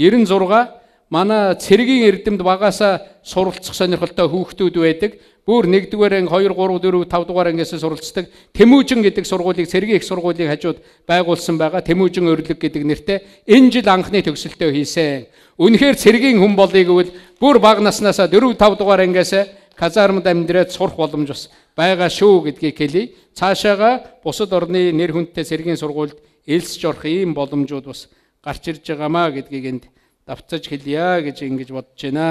96 манай цэргийн эрдэмт багаасаа суралцах сонирхолтой хүүхдүүд байдаг. Бүр 1-р анги 2 3 4 5 дугаар ангиас суралцдаг. Тэмүүжин гэдэг сургуулийг цэргийн их сургуулийг хажууд байгуулсан байгаа. Тэмүүжин өрлөг гэдэг нэртэй энэ жил анхны төгсөлтөө хийсэн. Үнэхээр цэргийн хүн болыг үл бүр баг наснаасаа 4 5 дугаар ангиас казармд амьдраад сурах боломж бас байгаа шүү гэдгийг хэлий. Цаашаага бусад орны нэр хүндтэй цэргийн сургуульд элсж орох ийм боломжууд бас гарч ирж байгаамаа гэдгийг энд давцаж хэлье гэж ингэж бодож байна.